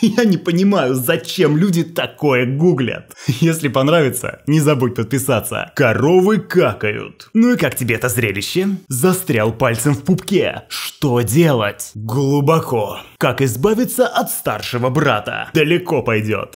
Я не понимаю, зачем люди такое гуглят. Если понравится, не забудь подписаться. Коровы какают. Ну и как тебе это зрелище? Застрял пальцем в пупке. Что делать? Глубоко. Как избавиться от старшего брата? Далеко пойдет.